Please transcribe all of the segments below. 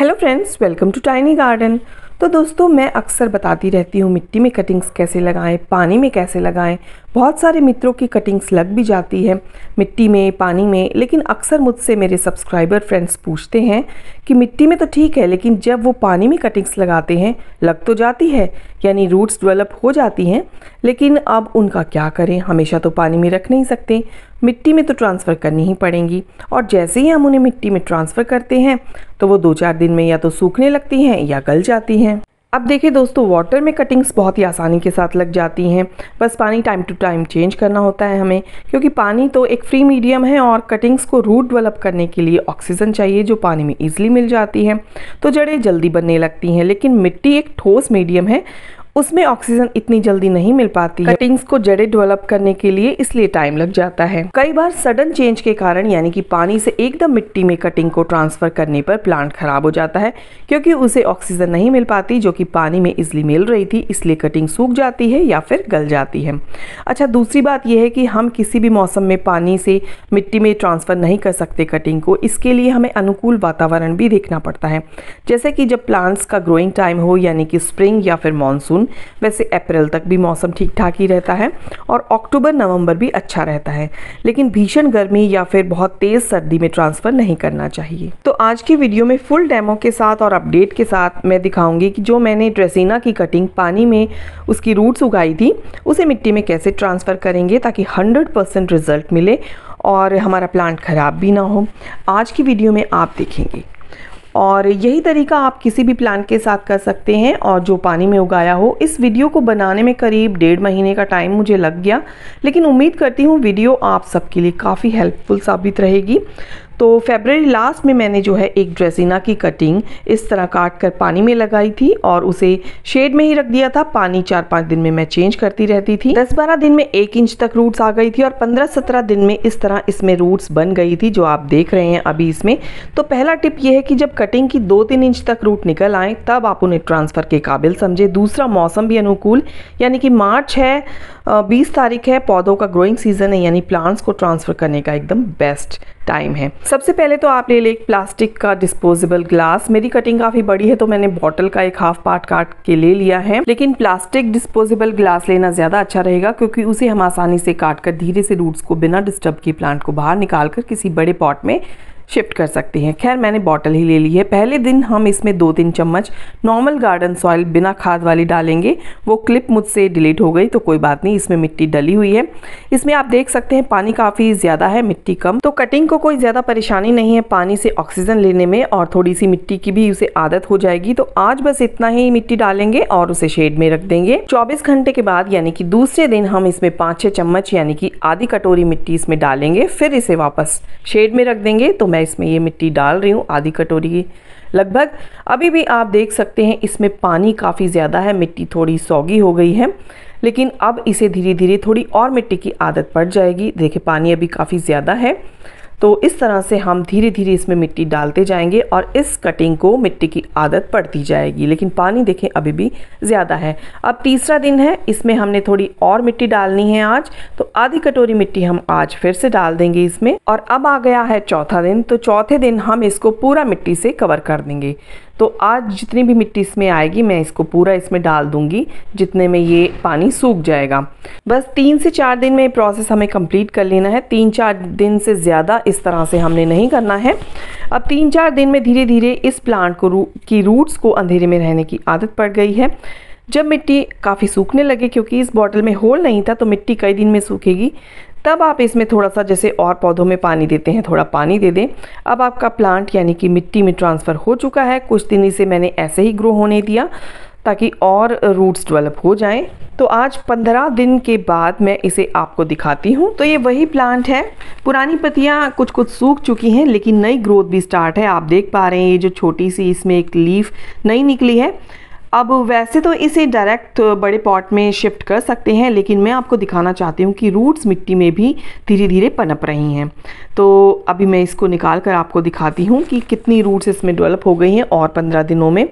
hello friends welcome to tiny garden तो दोस्तों मैं अक्सर बताती रहती हूँ मिट्टी में कटिंग्स कैसे लगाएं पानी में कैसे लगाएं बहुत सारे मित्रों की कटिंग्स लग भी जाती है मिट्टी में पानी में लेकिन अक्सर मुझसे मेरे सब्सक्राइबर फ्रेंड्स पूछते हैं कि मिट्टी में तो ठीक है लेकिन जब वो पानी में कटिंग्स लगाते हैं लग तो जाती है यानी रूट्स डेवलप हो जाती हैं लेकिन अब उनका क्या करें हमेशा तो पानी में रख नहीं सकते मिट्टी में तो ट्रांसफ़र करनी ही पड़ेंगी और जैसे ही हम उन्हें मिट्टी में ट्रांसफ़र करते हैं तो वो दो चार दिन में या तो सूखने लगती हैं या गल जाती हैं अब देखिए दोस्तों वाटर में कटिंग्स बहुत ही आसानी के साथ लग जाती हैं बस पानी टाइम टू टाइम चेंज करना होता है हमें क्योंकि पानी तो एक फ्री मीडियम है और कटिंग्स को रूट डेवलप करने के लिए ऑक्सीजन चाहिए जो पानी में ईजिली मिल जाती है तो जड़ें जल्दी बनने लगती हैं लेकिन मिट्टी एक ठोस मीडियम है उसमें ऑक्सीजन इतनी जल्दी नहीं मिल पाती कटिंग्स को जड़े डेवलप करने के लिए इसलिए टाइम लग जाता है कई बार सडन चेंज के कारण यानी कि पानी से एकदम मिट्टी में कटिंग को ट्रांसफर करने पर प्लांट खराब हो जाता है क्योंकि उसे ऑक्सीजन नहीं मिल पाती जो कि पानी में इजली मिल रही थी इसलिए कटिंग सूख जाती है या फिर गल जाती है अच्छा दूसरी बात यह है कि हम किसी भी मौसम में पानी से मिट्टी में ट्रांसफ़र नहीं कर सकते कटिंग को इसके लिए हमें अनुकूल वातावरण भी देखना पड़ता है जैसे कि जब प्लांट्स का ग्रोइंग टाइम हो यानी कि स्प्रिंग या फिर मानसून जून वैसे अप्रैल तक भी मौसम ठीक ठाक ही रहता है और अक्टूबर नवंबर भी अच्छा रहता है लेकिन भीषण गर्मी या फिर बहुत तेज़ सर्दी में ट्रांसफ़र नहीं करना चाहिए तो आज की वीडियो में फुल डेमो के साथ और अपडेट के साथ मैं दिखाऊंगी कि जो मैंने ड्रेसिना की कटिंग पानी में उसकी रूट्स उगाई थी उसे मिट्टी में कैसे ट्रांसफ़र करेंगे ताकि हंड्रेड रिज़ल्ट मिले और हमारा प्लांट ख़राब भी ना हो आज की वीडियो में आप देखेंगे और यही तरीका आप किसी भी प्लांट के साथ कर सकते हैं और जो पानी में उगाया हो इस वीडियो को बनाने में करीब डेढ़ महीने का टाइम मुझे लग गया लेकिन उम्मीद करती हूँ वीडियो आप सबके लिए काफ़ी हेल्पफुल साबित रहेगी तो फेबररी लास्ट में मैंने जो है एक ड्रेसिना की कटिंग इस तरह काट कर पानी में लगाई थी और उसे शेड में ही रख दिया था पानी चार पाँच दिन में मैं चेंज करती रहती थी दस बारह दिन में एक इंच तक रूट्स आ गई थी और पंद्रह सत्रह दिन में इस तरह इसमें रूट्स बन गई थी जो आप देख रहे हैं अभी इसमें तो पहला टिप यह है कि जब कटिंग की दो तीन इंच तक रूट निकल आए तब आप उन्हें ट्रांसफ़र के काबिल समझे दूसरा मौसम भी अनुकूल यानी कि मार्च है 20 तारीख है पौधों का ग्रोइंग सीजन है यानी प्लांट्स को ट्रांसफ़र करने का एकदम बेस्ट टाइम है सबसे पहले तो आप ले लें एक प्लास्टिक का डिस्पोजेबल ग्लास मेरी कटिंग काफ़ी बड़ी है तो मैंने बॉटल का एक हाफ पार्ट काट के ले लिया है लेकिन प्लास्टिक डिस्पोजेबल ग्लास लेना ज़्यादा अच्छा रहेगा क्योंकि उसे हम आसानी से काट कर धीरे से रूट्स को बिना डिस्टर्ब किए प्लांट को बाहर निकाल कर किसी बड़े पॉट में शिफ्ट कर सकते हैं खैर मैंने बॉटल ही ले ली है पहले दिन हम इसमें दो तीन चम्मच नॉर्मल गार्डन सॉइल बिना खाद वाली डालेंगे वो क्लिप मुझसे डिलीट हो गई तो कोई बात नहीं इसमें मिट्टी डली हुई है इसमें आप देख सकते हैं पानी काफ़ी ज़्यादा है मिट्टी कम तो कटिंग को कोई ज़्यादा परेशानी नहीं है पानी से ऑक्सीजन लेने में और थोड़ी सी मिट्टी की भी उसे आदत हो जाएगी तो आज बस इतना ही मिट्टी डालेंगे और उसे शेड में रख देंगे चौबीस घंटे के बाद यानी कि दूसरे दिन हम इसमें पाँच छः चम्मच यानी कि आधी कटोरी मिट्टी इसमें डालेंगे फिर इसे वापस शेड में रख देंगे तो मैं मैं इसमें ये मिट्टी डाल रही हूँ आधी कटोरी लगभग अभी भी आप देख सकते हैं इसमें पानी काफ़ी ज़्यादा है मिट्टी थोड़ी सौगी हो गई है लेकिन अब इसे धीरे धीरे थोड़ी और मिट्टी की आदत पड़ जाएगी देखिए पानी अभी काफ़ी ज़्यादा है तो इस तरह से हम धीरे धीरे इसमें मिट्टी डालते जाएंगे और इस कटिंग को मिट्टी की आदत पड़ती जाएगी लेकिन पानी देखें अभी भी ज़्यादा है अब तीसरा दिन है इसमें हमने थोड़ी और मिट्टी डालनी है आज तो आधी कटोरी मिट्टी हम आज फिर से डाल देंगे इसमें और अब आ गया है चौथा दिन तो चौथे दिन हम इसको पूरा मिट्टी से कवर कर देंगे तो आज जितनी भी मिट्टी इसमें आएगी मैं इसको पूरा इसमें डाल दूंगी जितने में ये पानी सूख जाएगा बस तीन से चार दिन में ये प्रोसेस हमें कंप्लीट कर लेना है तीन चार दिन से ज़्यादा इस तरह से हमने नहीं करना है अब तीन चार दिन में धीरे धीरे इस प्लांट को रू, की रूट्स को अंधेरे में रहने की आदत पड़ गई है जब मिट्टी काफ़ी सूखने लगे क्योंकि इस बॉटल में होल नहीं था तो मिट्टी कई दिन में सूखेगी तब आप इसमें थोड़ा सा जैसे और पौधों में पानी देते हैं थोड़ा पानी दे दें अब आपका प्लांट यानी कि मिट्टी में ट्रांसफ़र हो चुका है कुछ दिन इसे मैंने ऐसे ही ग्रो होने दिया ताकि और रूट्स डेवलप हो जाएं तो आज पंद्रह दिन के बाद मैं इसे आपको दिखाती हूँ तो ये वही प्लांट है पुरानी पत्तियाँ कुछ कुछ सूख चुकी हैं लेकिन नई ग्रोथ भी स्टार्ट है आप देख पा रहे हैं ये जो छोटी सी इसमें एक लीफ नई निकली है अब वैसे तो इसे डायरेक्ट बड़े पॉट में शिफ्ट कर सकते हैं लेकिन मैं आपको दिखाना चाहती हूँ कि रूट्स मिट्टी में भी धीरे धीरे पनप रही हैं तो अभी मैं इसको निकाल कर आपको दिखाती हूँ कि कितनी रूट्स इसमें डेवलप हो गई हैं और पंद्रह दिनों में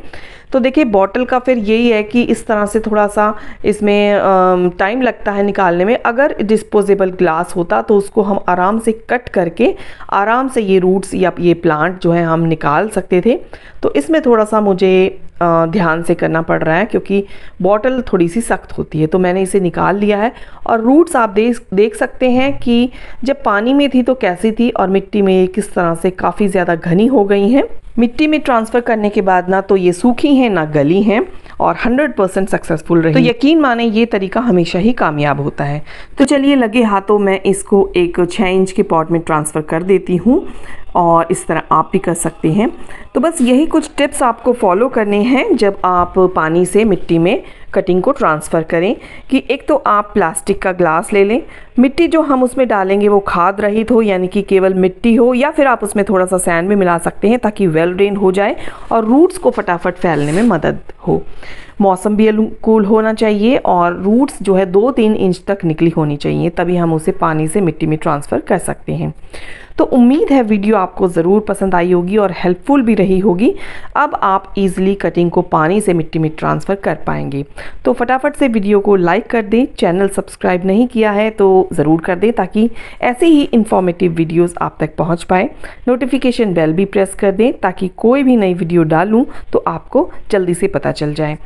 तो देखिए बॉटल का फिर यही है कि इस तरह से थोड़ा सा इसमें टाइम लगता है निकालने में अगर डिस्पोजेबल ग्लास होता तो उसको हम आराम से कट करके आराम से ये रूट्स या ये प्लांट जो है हम निकाल सकते थे तो इसमें थोड़ा सा मुझे ध्यान से करना पड़ रहा है क्योंकि बॉटल थोड़ी सी सख्त होती है तो मैंने इसे निकाल लिया है और रूट्स आप देख देख सकते हैं कि जब पानी में थी तो कैसी थी और मिट्टी में किस तरह से काफ़ी ज़्यादा घनी हो गई हैं मिट्टी में ट्रांसफ़र करने के बाद ना तो ये सूखी हैं ना गली हैं और 100 परसेंट सक्सेसफुल रही तो यकीन माने ये तरीका हमेशा ही कामयाब होता है तो चलिए लगे हाथों मैं इसको एक छः इंच के पॉट में ट्रांसफ़र कर देती हूँ और इस तरह आप भी कर सकते हैं तो बस यही कुछ टिप्स आपको फॉलो करने हैं जब आप पानी से मिट्टी में कटिंग को ट्रांसफ़र करें कि एक तो आप प्लास्टिक का ग्लास ले लें मिट्टी जो हम उसमें डालेंगे वो खाद रहित हो यानी कि केवल मिट्टी हो या फिर आप उसमें थोड़ा सा सैंड भी मिला सकते हैं ताकि वेल ड्रेन हो जाए और रूट्स को फटाफट फैलने में मदद हो मौसम भी अनुकूल होना चाहिए और रूट्स जो है दो तीन इंच तक निकली होनी चाहिए तभी हम उसे पानी से मिट्टी में ट्रांसफ़र कर सकते हैं तो उम्मीद है वीडियो आपको ज़रूर पसंद आई होगी और हेल्पफुल भी रही होगी अब आप ईज़िली कटिंग को पानी से मिट्टी में ट्रांसफ़र कर पाएंगे तो फटाफट से वीडियो को लाइक कर दें चैनल सब्सक्राइब नहीं किया है तो ज़रूर कर दें ताकि ऐसी ही इन्फॉर्मेटिव वीडियोज़ आप तक पहुँच पाए नोटिफिकेशन बेल भी प्रेस कर दें ताकि कोई भी नई वीडियो डालूँ तो आपको जल्दी से पता चल जाए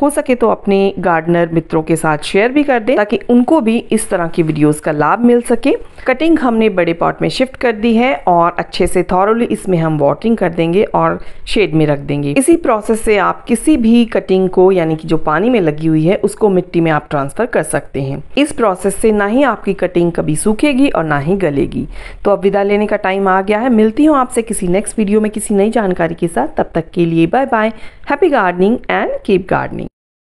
हो सके तो अपने गार्डनर मित्रों के साथ शेयर भी कर दें ताकि उनको भी इस तरह की वीडियोज़ का लाभ मिल सके कटिंग हमने बड़े पॉट में शिफ्ट कर दी है और अच्छे से थॉरली इसमें हम वाटरिंग कर देंगे और शेड में रख देंगे इसी प्रोसेस से आप किसी भी कटिंग को यानी कि जो पानी में लगी हुई है उसको मिट्टी में आप ट्रांसफ़र कर सकते हैं इस प्रोसेस से ना ही आपकी कटिंग कभी सूखेगी और ना ही गलेगी तो अब विदा लेने का टाइम आ गया है मिलती हूँ आपसे किसी नेक्स्ट वीडियो में किसी नई जानकारी के साथ तब तक के लिए bye bye happy gardening and keep gardening